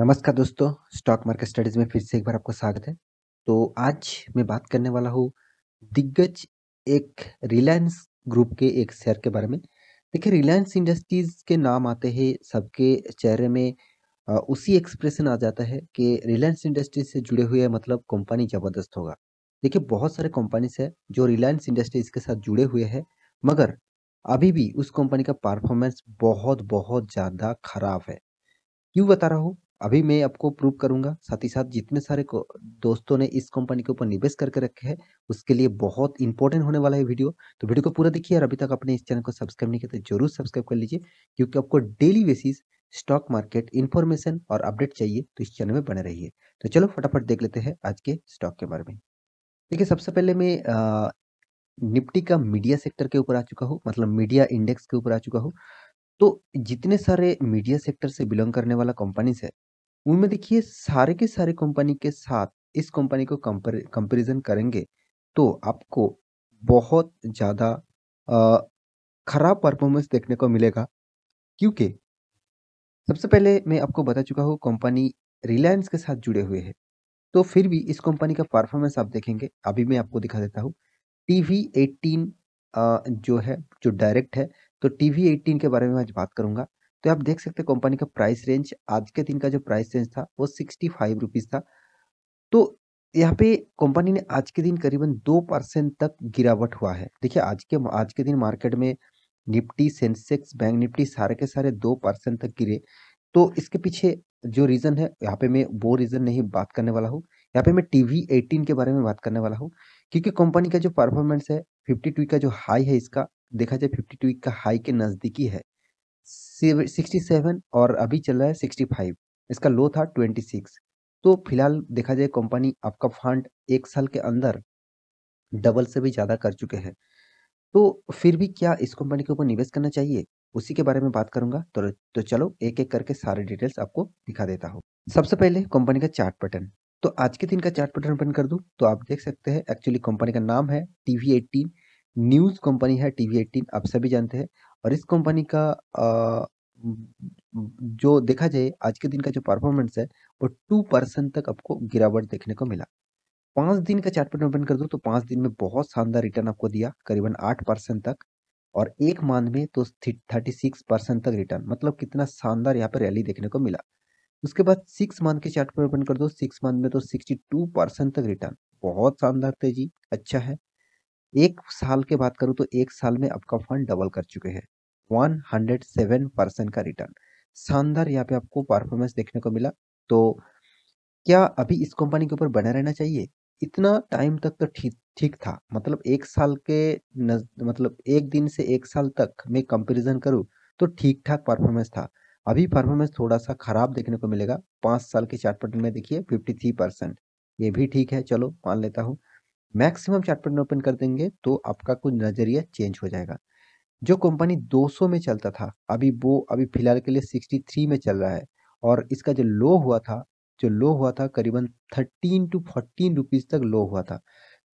नमस्कार दोस्तों stock market studies में फिर से एक बार आपको स्वागत है तो आज मैं बात करने वाला हूँ दिग्गज एक रिलायंस ग्रुप के एक शेयर के बारे में देखिए रिलायंस इंडस्ट्रीज के नाम आते ही सबके चेहरे में उसी एक्सप्रेशन आ जाता है कि रिलायंस इंडस्ट्रीज से जुड़े हुए मतलब कंपनी जबरदस्त होगा देखिए बहुत सारे कंपनीज है जो रिलायंस इंडस्ट्रीज के साथ जुड़े हुए है मगर अभी भी उस कंपनी का परफॉर्मेंस बहुत बहुत ज़्यादा खराब है क्यों बता रहा हूँ अभी मैं आपको प्रूव करूंगा साथ ही साथ जितने सारे दोस्तों ने इस कंपनी के ऊपर निवेश करके रखे हैं उसके लिए बहुत इंपॉर्टेंट होने वाला है वीडियो तो वीडियो को पूरा देखिए और अभी तक अपने इस चैनल को सब्सक्राइब नहीं किया तो जरूर सब्सक्राइब कर लीजिए क्योंकि आपको daily basis stock market information और अपडेट चाहिए तो इस चैनल में बने रहिए तो चलो फटाफट देख लेते हैं आज के स्टॉक के बारे में देखिए सबसे पहले मैं निपटी निफ्टी का मीडिया सेक्टर के ऊपर आ चुका हूँ मतलब मीडिया इंडेक्स के ऊपर आ चुका हूँ तो जितने सारे मीडिया सेक्टर से बिलोंग करने वाला कंपनीज है उनमें देखिए सारे के सारे कंपनी के साथ इस कंपनी को कंपेरिजन करेंगे तो आपको बहुत ज़्यादा खराब परफॉर्मेंस देखने को मिलेगा क्योंकि सबसे पहले मैं आपको बता चुका हूँ कंपनी रिलायंस के साथ जुड़े हुए हैं तो फिर भी इस कंपनी का परफॉर्मेंस आप देखेंगे अभी मैं आपको दिखा देता हूँ टी वी एटीन जो है जो डायरेक्ट है तो टी वी एटीन के बारे में आज बात करूँगा तो आप देख सकते हैं कंपनी का प्राइस रेंज आज के दिन का जो प्राइस रेंज था वो सिक्सटी फाइव रुपीज़ था तो यहाँ पे कंपनी ने आज के दिन करीबन दो परसेंट तक गिरावट हुआ है देखिए आज के आज के दिन मार्केट में निफ्टी सेंसेक्स बैंक निफ्टी सारे के सारे दो परसेंट तक गिरे तो इसके पीछे जो रीज़न है यहाँ पे मैं वो रीज़न नहीं बात करने वाला हूँ यहाँ पे मैं टी वी एटीन के बारे में बात करने वाला हूँ क्योंकि कंपनी का जो परफॉर्मेंस है फिफ्टी टू का जो हाई है इसका देखा जाए फिफ्टी टू का हाई के नज़दीकी है सिक्सटी सेवन और अभी चल रहा है सिक्सटी फाइव इसका लो था ट्वेंटी सिक्स तो फिलहाल देखा जाए कंपनी आपका फंड एक साल के अंदर डबल से भी ज़्यादा कर चुके हैं तो फिर भी क्या इस कंपनी के ऊपर निवेश करना चाहिए उसी के बारे में बात करूंगा तो तो चलो एक एक करके सारे डिटेल्स आपको दिखा देता हूँ सबसे पहले कंपनी का चार्ट पैटर्न तो आज के दिन का चार्ट पैटर्न ओपन कर दूँ तो आप देख सकते हैं एक्चुअली कंपनी का नाम है टी एट्टीन न्यूज़ कंपनी है टी वी एट्टीन आप सभी जानते हैं और इस कंपनी का आ, जो देखा जाए आज के दिन का जो परफॉर्मेंस है वो टू परसेंट तक आपको गिरावट देखने को मिला पाँच दिन का चार्ट ओपन कर दो तो पाँच दिन में बहुत शानदार रिटर्न आपको दिया करीबन आठ परसेंट तक और एक मंथ में तो थर्टी सिक्स परसेंट तक रिटर्न मतलब कितना शानदार यहाँ पर रैली देखने को मिला उसके बाद सिक्स मंथ के चार्ट ओपन कर दो सिक्स मंथ में तो सिक्सटी टू परसेंट तक रिटर्न बहुत शानदार तेजी अच्छा है एक साल के बात करूँ तो एक साल में आपका फंड डबल कर चुके हैं 107 परसेंट का रिटर्न शानदार यहाँ पे आपको परफॉर्मेंस देखने को मिला तो क्या अभी इस कंपनी के ऊपर बना रहना चाहिए इतना टाइम तक तो ठीक ठीक था मतलब एक साल के नज मतलब एक दिन से एक साल तक मैं कंपेरिजन करूँ तो ठीक ठाक परफॉर्मेंस था अभी परफॉर्मेंस थोड़ा सा खराब देखने को मिलेगा पाँच साल के चार्ट में देखिए फिफ्टी थ्री परसेंट ये भी ठीक है चलो मान लेता हूँ मैक्सिमम चार्ट पैटर्न ओपन कर देंगे तो आपका कुछ नज़रिया चेंज हो जाएगा जो कंपनी 200 में चलता था अभी वो अभी फिलहाल के लिए 63 में चल रहा है और इसका जो लो हुआ था जो लो हुआ था करीबन 13 टू 14 रुपीज़ तक लो हुआ था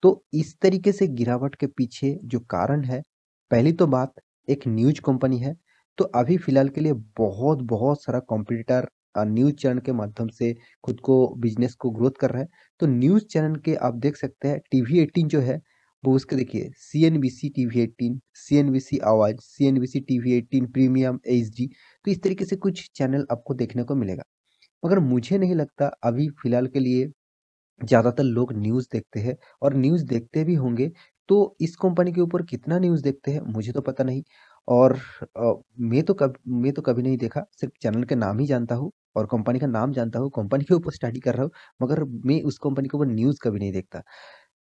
तो इस तरीके से गिरावट के पीछे जो कारण है पहली तो बात एक न्यूज कंपनी है तो अभी फ़िलहाल के लिए बहुत बहुत सारा कॉम्पिटिटर न्यूज़ चैनल के माध्यम से खुद को बिजनेस को ग्रोथ कर रहा है तो न्यूज़ चैनल के आप देख सकते हैं टी वी एटीन जो है वो उसके देखिए C N B C T V eighteen C N B C Awaaz C N B C T V eighteen premium H D तो इस तरीके से कुछ चैनल आपको देखने को मिलेगा मगर मुझे नहीं लगता अभी फ़िलहाल के लिए ज़्यादातर लोग न्यूज़ देखते हैं और न्यूज़ देखते भी होंगे तो इस कंपनी के ऊपर कितना न्यूज़ देखते हैं मुझे तो पता नहीं और आ, मैं तो कभी मैं तो कभी नहीं देखा सिर्फ चैनल के नाम ही जानता हूँ और कंपनी का नाम जानता हूँ कंपनी के ऊपर स्टडी कर रहा हूँ मगर मैं उस कंपनी के ऊपर न्यूज़ कभी नहीं देखता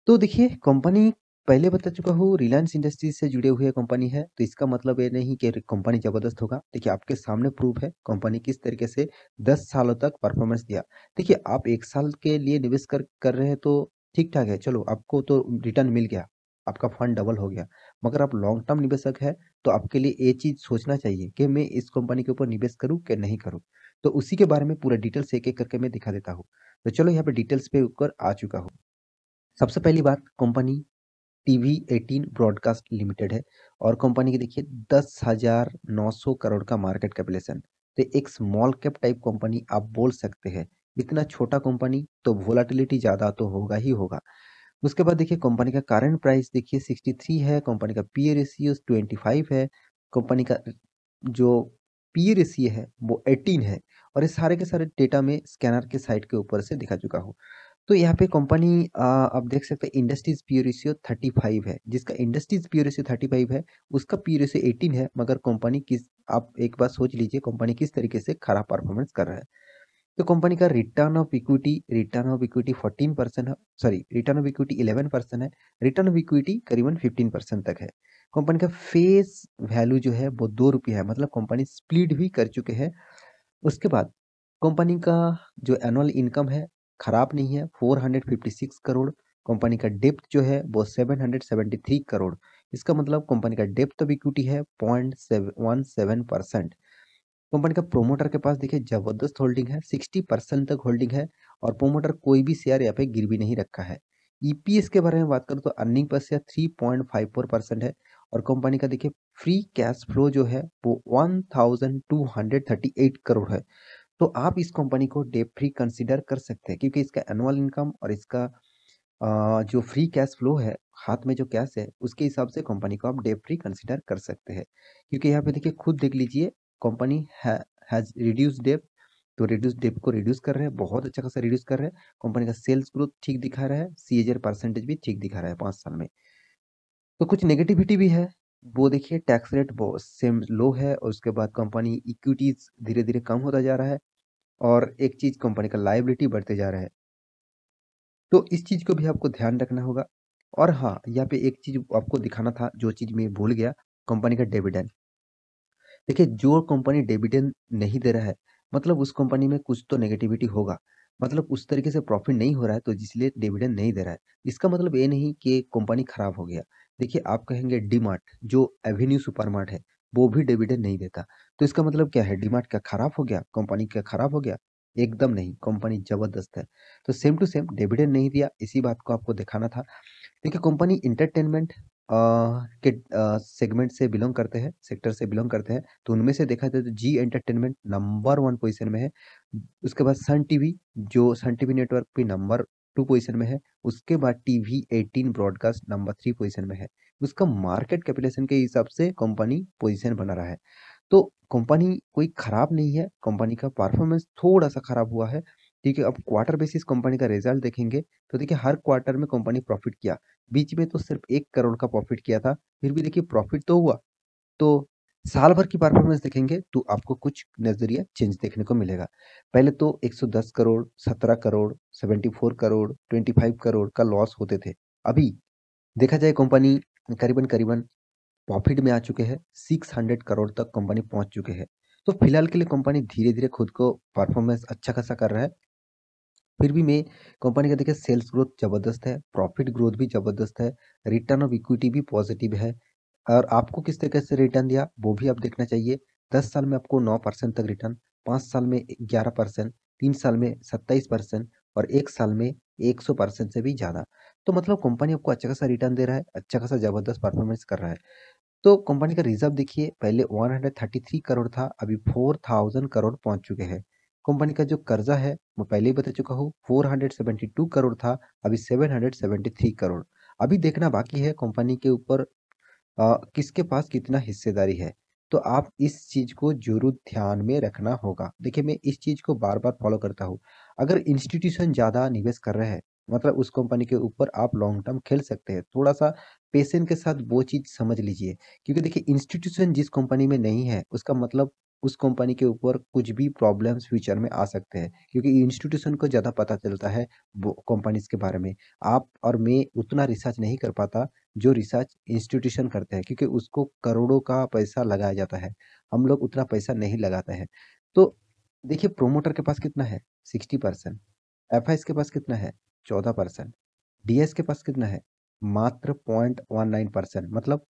तो देखिए कंपनी पहले बता चुका हूँ रिलायंस इंडस्ट्रीज से जुड़े हुए कंपनी है तो इसका मतलब ये नहीं कि कंपनी जबरदस्त होगा देखिए आपके सामने प्रूफ है कंपनी किस तरीके से 10 सालों तक परफॉर्मेंस दिया देखिए आप एक साल के लिए निवेश कर कर रहे हैं तो ठीक ठाक है चलो आपको तो रिटर्न मिल गया आपका फंड डबल हो गया मगर आप लॉन्ग टर्म निवेशक है तो आपके लिए ये चीज़ सोचना चाहिए कि मैं इस कंपनी के ऊपर निवेश करूँ कि नहीं करूँ तो उसी के बारे में पूरा डिटेल्स एक एक करके मैं दिखा देता हूँ तो चलो यहाँ पे डिटेल्स पे ऊपर आ चुका हूँ सबसे पहली बात company TV eighteen broadcast limited है और कंपनी की देखिए दस हजार नौ सौ करोड़ का मार्केट कैपिलेशन तो एक स्मॉल कैप टाइप कंपनी आप बोल सकते हैं इतना छोटा कंपनी तो वोलाटिलिटी ज़्यादा तो होगा ही होगा उसके बाद देखिए कंपनी का करंट प्राइस देखिए 63 है कंपनी का पी ए रेशियो ट्वेंटी है कंपनी का जो पी रेशियो है वो एटीन है और ये सारे के सारे डेटा में स्कैनर के साइट के ऊपर से दिखा चुका हूँ तो यहाँ पे कंपनी आप देख सकते हैं industries P ratio thirty five है जिसका industries P ratio thirty five है उसका पी रेशियो एटीन है मगर कंपनी किस आप एक बार सोच लीजिए कंपनी किस तरीके से खराब परफॉर्मेंस कर रहा है तो कंपनी का return of equity return of equity 14 percent sorry return of equity 11 percent है रिटर्न ऑफ इक्विटी करीबन 15 परसेंट तक है कंपनी का फेस वैल्यू जो है वो दो रुपया है मतलब कंपनी स्प्लिट भी कर चुके हैं उसके बाद कंपनी का जो एनुअल इनकम है खराब नहीं है फोर करोड़ कंपनी का डेप्थ जो है वो सेवन करोड़ इसका मतलब कंपनी का डेप्थ ऑफ इक्विटी है पॉइंट परसेंट कंपनी का प्रोमोटर के पास देखिए जबरदस्त होल्डिंग है सिक्सटी परसेंट तक होल्डिंग है और प्रोमोटर कोई भी शेयर यहाँ पे गिरवी नहीं रखा है ईपीएस e के बारे में बात करूँ तो अर्निंग पर share three point five four percent है और कंपनी का देखिए फ्री कैश फ्लो जो है वो one thousand two hundred thirty eight crore है तो आप इस कंपनी को डेप फ्री कंसिडर कर सकते हैं क्योंकि इसका एनुअल इनकम और इसका जो फ्री कैश फ्लो है हाथ में जो कैश है उसके हिसाब से कंपनी को आप डेप फ्री कंसिडर कर सकते हैं क्योंकि यहाँ पे देखिए खुद देख लीजिए कंपनी हैज़ रिड्यूस डेप तो रिड्यूस डेप को रिड्यूस कर रहे हैं बहुत अच्छा खासा रिड्यूस कर रहे हैं कंपनी का सेल्स ग्रोथ ठीक दिखा रहा है सी परसेंटेज भी ठीक दिखा रहा है पाँच साल में तो कुछ नेगेटिविटी भी है वो देखिए टैक्स रेट बहुत सेम लो है और उसके बाद कंपनी इक्विटीज धीरे धीरे कम होता जा रहा है और एक चीज़ कंपनी का लाइबिलिटी बढ़ते जा रहा है तो इस चीज़ को भी आपको ध्यान रखना होगा और हाँ यहाँ पे एक चीज़ आपको दिखाना था जो चीज़ मैं भूल गया कंपनी का डेविडेंड देखिए जो कंपनी डिविडेंड नहीं दे रहा है मतलब उस कंपनी में कुछ तो नेगेटिविटी होगा मतलब उस तरीके से प्रॉफिट नहीं हो रहा है तो इसलिए डिविडेंड नहीं दे रहा है इसका मतलब ये नहीं कि कंपनी खराब हो गया देखिए आप कहेंगे डीमार्ट जो एवेन्यू सुपरमार्ट है वो भी डिविडेंड नहीं देता तो इसका मतलब क्या है डीमार्ट का खराब हो गया कंपनी क्या खराब हो गया एकदम नहीं कंपनी जबरदस्त है तो सेम टू सेम डिविडेंड नहीं दिया इसी बात को आपको दिखाना था देखिए कंपनी इंटरटेनमेंट के सेगमेंट से बिलोंग करते हैं सेक्टर से बिलोंग करते हैं तो उनमें से देखा जाए तो Zee entertainment number one position में है उसके बाद सन टीवी जो सन टीवी नेटवर्क भी नंबर टू पोजीशन में है उसके बाद TV eighteen broadcast number three position में है उसका मार्केट कैपिटेशन के हिसाब से कंपनी पोजिशन बना रहा है तो कंपनी कोई ख़राब नहीं है कंपनी का परफॉर्मेंस थोड़ा सा ख़राब हुआ है ठीक है अब क्वार्टर बेसिस कंपनी का रिजल्ट देखेंगे तो देखिए हर क्वार्टर में कंपनी प्रॉफिट किया बीच में तो सिर्फ एक करोड़ का प्रॉफिट किया था फिर भी देखिए प्रॉफिट तो हुआ तो साल भर की परफॉर्मेंस देखेंगे तो आपको कुछ नजरिया चेंज देखने को मिलेगा पहले तो 110 करोड़ 17 करोड़ 74 करोड़ 25 करोड़ का लॉस होते थे अभी देखा जाए कंपनी करीबन करीबन प्रॉफिट में आ चुके हैं 600 करोड़ तक कंपनी पहुंच चुके हैं तो फिलहाल के लिए कंपनी धीरे धीरे खुद को परफॉर्मेंस अच्छा खासा कर रहा है फिर भी मैं कंपनी का देखिए सेल्स ग्रोथ जबरदस्त है प्रॉफिट ग्रोथ भी जबरदस्त है रिटर्न ऑफ इक्विटी भी पॉजिटिव है और आपको किस तरीके से रिटर्न दिया वो भी आप देखना चाहिए दस साल में आपको नौ परसेंट तक रिटर्न पाँच साल में ग्यारह परसेंट तीन साल में सत्ताईस परसेंट और एक साल में एक सौ परसेंट से भी ज़्यादा तो मतलब कंपनी आपको अच्छा खासा रिटर्न दे रहा है अच्छा खासा ज़बरदस्त परफॉर्मेंस कर रहा है तो कंपनी का रिजर्व देखिए पहले वन करोड़ था अभी फोर करोड़ पहुँच चुके हैं कंपनी का जो कर्जा है मैं पहले ही बता चुका हूँ 472 करोड़ था अभी 773 करोड़ अभी देखना बाकी है कंपनी के ऊपर किसके पास कितना हिस्सेदारी है तो आप इस चीज़ को जरूर ध्यान में रखना होगा देखिए मैं इस चीज़ को बार बार फॉलो करता हूँ अगर इंस्टीट्यूशन ज़्यादा निवेश कर रहे हैं मतलब उस कंपनी के ऊपर आप लॉन्ग टर्म खेल सकते हैं थोड़ा सा पेशेंट के साथ वो चीज़ समझ लीजिए क्योंकि देखिए इंस्टीट्यूशन जिस कंपनी में नहीं है उसका मतलब उस कंपनी के ऊपर कुछ भी प्रॉब्लम्स फ्यूचर में आ सकते हैं क्योंकि इंस्टीट्यूशन को ज़्यादा पता चलता है कंपनीज के बारे में आप और मैं उतना रिसर्च नहीं कर पाता जो रिसर्च इंस्टीट्यूशन करते हैं क्योंकि उसको करोड़ों का पैसा लगाया जाता है हम लोग उतना पैसा नहीं लगाते हैं तो देखिए प्रोमोटर के पास कितना है सिक्सटी परसेंट एफ के पास कितना है चौदह परसेंट डी के पास कितना है मात्र पॉइंट वन नाइन परसेंट मतलब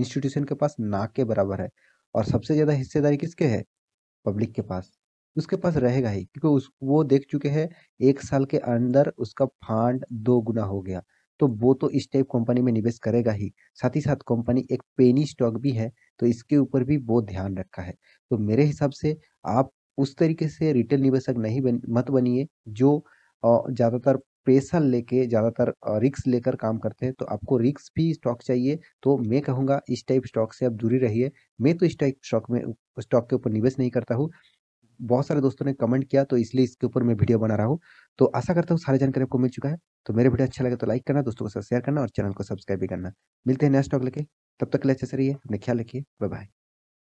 इंस्टीट्यूशन के पास ना के बराबर है और सबसे ज़्यादा हिस्सेदारी किसके है पब्लिक के पास उसके पास रहेगा ही क्योंकि उस वो देख चुके हैं एक साल के अंदर उसका फंड दो गुना हो गया तो वो तो इस टाइप कंपनी में निवेश करेगा ही साथ ही साथ कंपनी एक पेनी स्टॉक भी है तो इसके ऊपर भी वो ध्यान रखा है तो मेरे हिसाब से आप उस तरीके से रिटेल निवेशक नहीं बन मत बनिए जो ज़्यादातर स्पेशल लेके ज़्यादातर रिक्स लेकर काम करते हैं तो आपको रिक्स भी स्टॉक चाहिए तो मैं कहूँगा इस टाइप स्टॉक से आप दूरी रहिए मैं तो इस टाइप स्टॉक में स्टॉक के ऊपर निवेश नहीं करता हूँ बहुत सारे दोस्तों ने कमेंट किया तो इसलिए इसके ऊपर मैं वीडियो बना रहा हूँ तो आशा करता हूँ सारी जानकारी आपको मिल चुका है तो मेरे वीडियो अच्छा लगे तो लाइक करना दोस्तों के साथ शेयर करना और चैनल को सब्सक्राइब भी करना मिलते हैं नया स्टॉक लेके तब तक के लिए अच्छे से रहिए अपने ख्याल रखिए बाय बाय